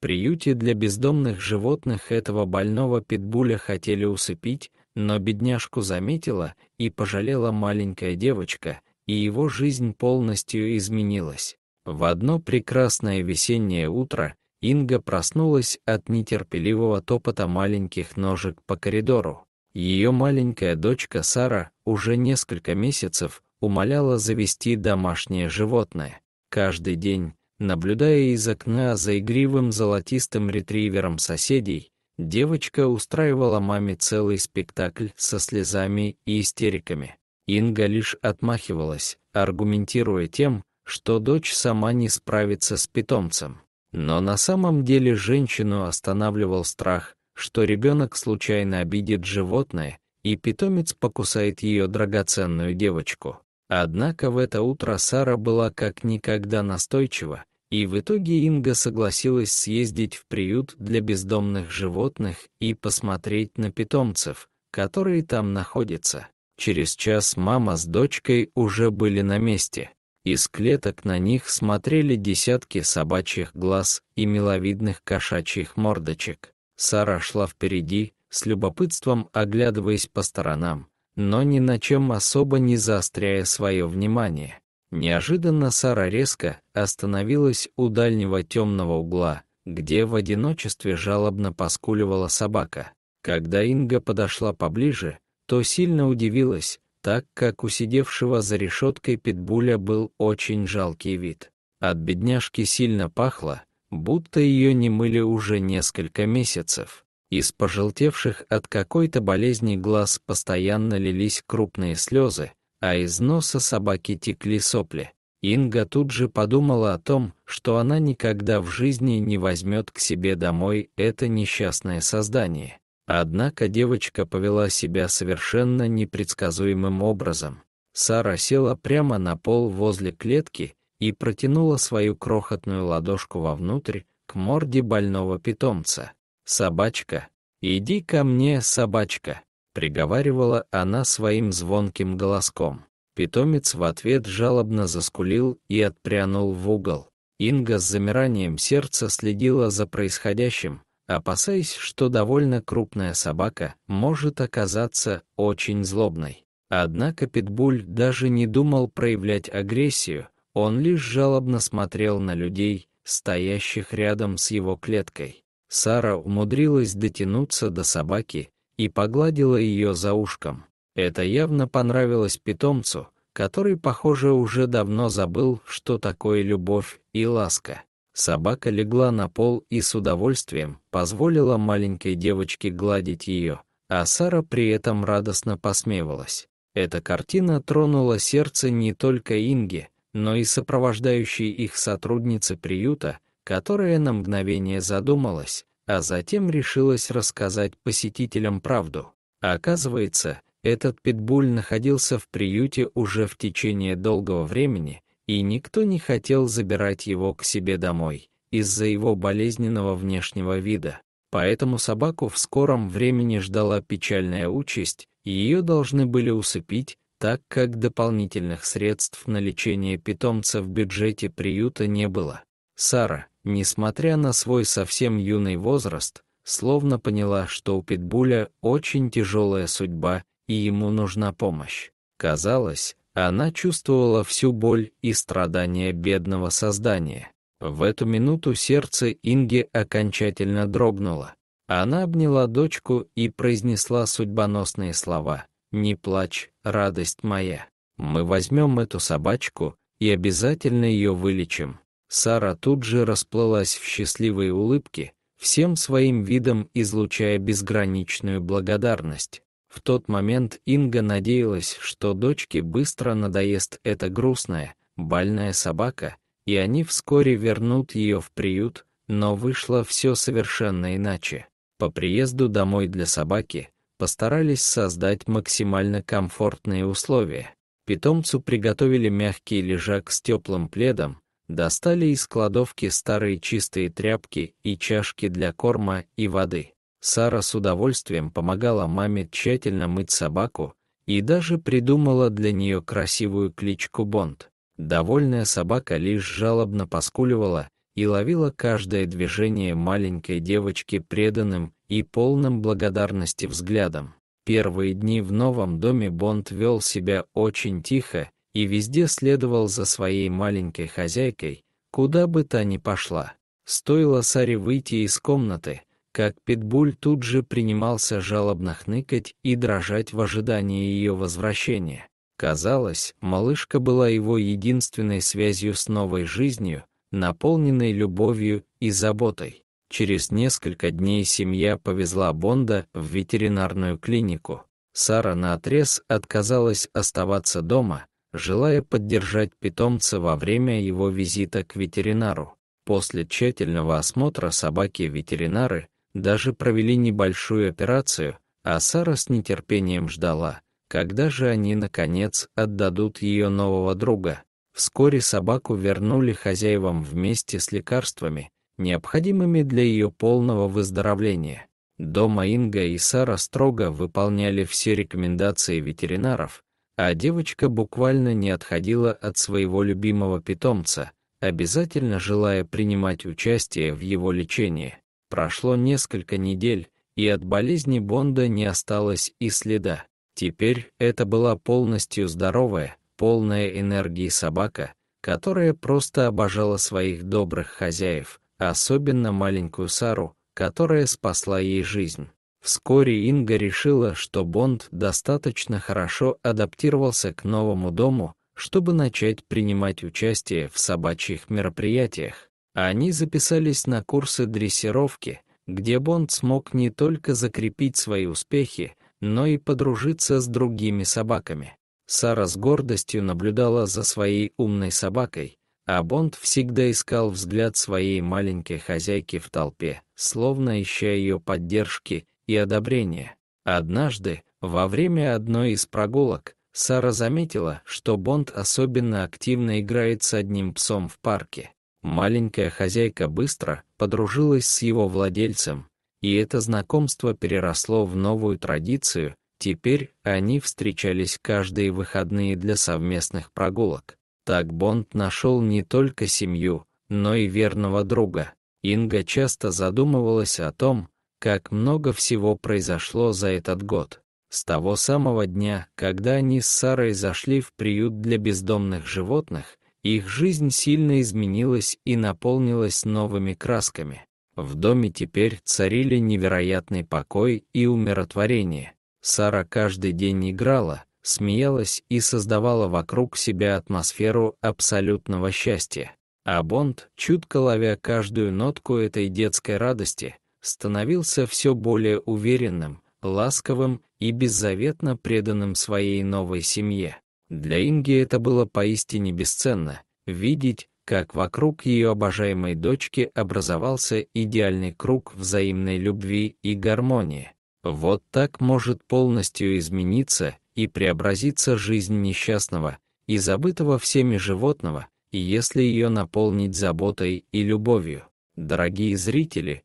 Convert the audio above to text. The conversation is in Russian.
приюте для бездомных животных этого больного питбуля хотели усыпить, но бедняжку заметила и пожалела маленькая девочка, и его жизнь полностью изменилась. В одно прекрасное весеннее утро Инга проснулась от нетерпеливого топота маленьких ножек по коридору. Ее маленькая дочка Сара уже несколько месяцев умоляла завести домашнее животное. Каждый день Наблюдая из окна за игривым золотистым ретривером соседей, девочка устраивала маме целый спектакль со слезами и истериками. Инга лишь отмахивалась, аргументируя тем, что дочь сама не справится с питомцем. Но на самом деле женщину останавливал страх, что ребенок случайно обидит животное, и питомец покусает ее драгоценную девочку. Однако в это утро Сара была как никогда настойчива, и в итоге Инга согласилась съездить в приют для бездомных животных и посмотреть на питомцев, которые там находятся. Через час мама с дочкой уже были на месте. Из клеток на них смотрели десятки собачьих глаз и миловидных кошачьих мордочек. Сара шла впереди, с любопытством оглядываясь по сторонам, но ни на чем особо не заостряя свое внимание. Неожиданно Сара резко остановилась у дальнего темного угла, где в одиночестве жалобно поскуливала собака. Когда Инга подошла поближе, то сильно удивилась, так как у сидевшего за решеткой питбуля был очень жалкий вид. От бедняжки сильно пахло, будто ее не мыли уже несколько месяцев. Из пожелтевших от какой-то болезни глаз постоянно лились крупные слезы, а из носа собаки текли сопли. Инга тут же подумала о том, что она никогда в жизни не возьмет к себе домой это несчастное создание. Однако девочка повела себя совершенно непредсказуемым образом. Сара села прямо на пол возле клетки и протянула свою крохотную ладошку вовнутрь к морде больного питомца. «Собачка, иди ко мне, собачка», — приговаривала она своим звонким голоском. Питомец в ответ жалобно заскулил и отпрянул в угол. Инга с замиранием сердца следила за происходящим, опасаясь, что довольно крупная собака может оказаться очень злобной. Однако Питбуль даже не думал проявлять агрессию, он лишь жалобно смотрел на людей, стоящих рядом с его клеткой. Сара умудрилась дотянуться до собаки и погладила ее за ушком. Это явно понравилось питомцу, который, похоже, уже давно забыл, что такое любовь и ласка. Собака легла на пол и с удовольствием позволила маленькой девочке гладить ее, а Сара при этом радостно посмеивалась. Эта картина тронула сердце не только Инги, но и сопровождающей их сотрудницы приюта, которая на мгновение задумалась, а затем решилась рассказать посетителям правду. Оказывается, этот питбуль находился в приюте уже в течение долгого времени, и никто не хотел забирать его к себе домой из-за его болезненного внешнего вида. Поэтому собаку в скором времени ждала печальная участь, и ее должны были усыпить, так как дополнительных средств на лечение питомца в бюджете приюта не было. Сара, несмотря на свой совсем юный возраст, словно поняла, что у Питбуля очень тяжелая судьба и ему нужна помощь. Казалось, она чувствовала всю боль и страдания бедного создания. В эту минуту сердце Инги окончательно дрогнуло. Она обняла дочку и произнесла судьбоносные слова «Не плачь, радость моя». «Мы возьмем эту собачку и обязательно ее вылечим. Сара тут же расплылась в счастливые улыбки, всем своим видом излучая безграничную благодарность. В тот момент Инга надеялась, что дочке быстро надоест эта грустная, больная собака, и они вскоре вернут ее в приют, но вышло все совершенно иначе. По приезду домой для собаки постарались создать максимально комфортные условия. Питомцу приготовили мягкий лежак с теплым пледом, Достали из кладовки старые чистые тряпки и чашки для корма и воды. Сара с удовольствием помогала маме тщательно мыть собаку и даже придумала для нее красивую кличку Бонд. Довольная собака лишь жалобно поскуливала и ловила каждое движение маленькой девочки преданным и полным благодарности взглядом. Первые дни в новом доме Бонд вел себя очень тихо и везде следовал за своей маленькой хозяйкой, куда бы та ни пошла. Стоило Саре выйти из комнаты, как Питбуль тут же принимался жалобно хныкать и дрожать в ожидании ее возвращения. Казалось, малышка была его единственной связью с новой жизнью, наполненной любовью и заботой. Через несколько дней семья повезла Бонда в ветеринарную клинику. Сара наотрез отказалась оставаться дома, желая поддержать питомца во время его визита к ветеринару. После тщательного осмотра собаки ветеринары даже провели небольшую операцию, а Сара с нетерпением ждала, когда же они, наконец, отдадут ее нового друга. Вскоре собаку вернули хозяевам вместе с лекарствами, необходимыми для ее полного выздоровления. Дома Инга и Сара строго выполняли все рекомендации ветеринаров, а девочка буквально не отходила от своего любимого питомца, обязательно желая принимать участие в его лечении. Прошло несколько недель, и от болезни Бонда не осталось и следа. Теперь это была полностью здоровая, полная энергии собака, которая просто обожала своих добрых хозяев, особенно маленькую Сару, которая спасла ей жизнь. Вскоре Инга решила, что Бонд достаточно хорошо адаптировался к новому дому, чтобы начать принимать участие в собачьих мероприятиях. А они записались на курсы дрессировки, где Бонд смог не только закрепить свои успехи, но и подружиться с другими собаками. Сара с гордостью наблюдала за своей умной собакой, а Бонд всегда искал взгляд своей маленькой хозяйки в толпе, словно ища ее поддержки и одобрение. Однажды, во время одной из прогулок, Сара заметила, что Бонд особенно активно играет с одним псом в парке. Маленькая хозяйка быстро подружилась с его владельцем, и это знакомство переросло в новую традицию, теперь они встречались каждые выходные для совместных прогулок. Так Бонд нашел не только семью, но и верного друга. Инга часто задумывалась о том, как много всего произошло за этот год. С того самого дня, когда они с Сарой зашли в приют для бездомных животных, их жизнь сильно изменилась и наполнилась новыми красками. В доме теперь царили невероятный покой и умиротворение. Сара каждый день играла, смеялась и создавала вокруг себя атмосферу абсолютного счастья. А Бонд, чутко ловя каждую нотку этой детской радости, становился все более уверенным, ласковым и беззаветно преданным своей новой семье. Для Инги это было поистине бесценно — видеть, как вокруг ее обожаемой дочки образовался идеальный круг взаимной любви и гармонии. Вот так может полностью измениться и преобразиться жизнь несчастного и забытого всеми животного, если ее наполнить заботой и любовью. Дорогие зрители,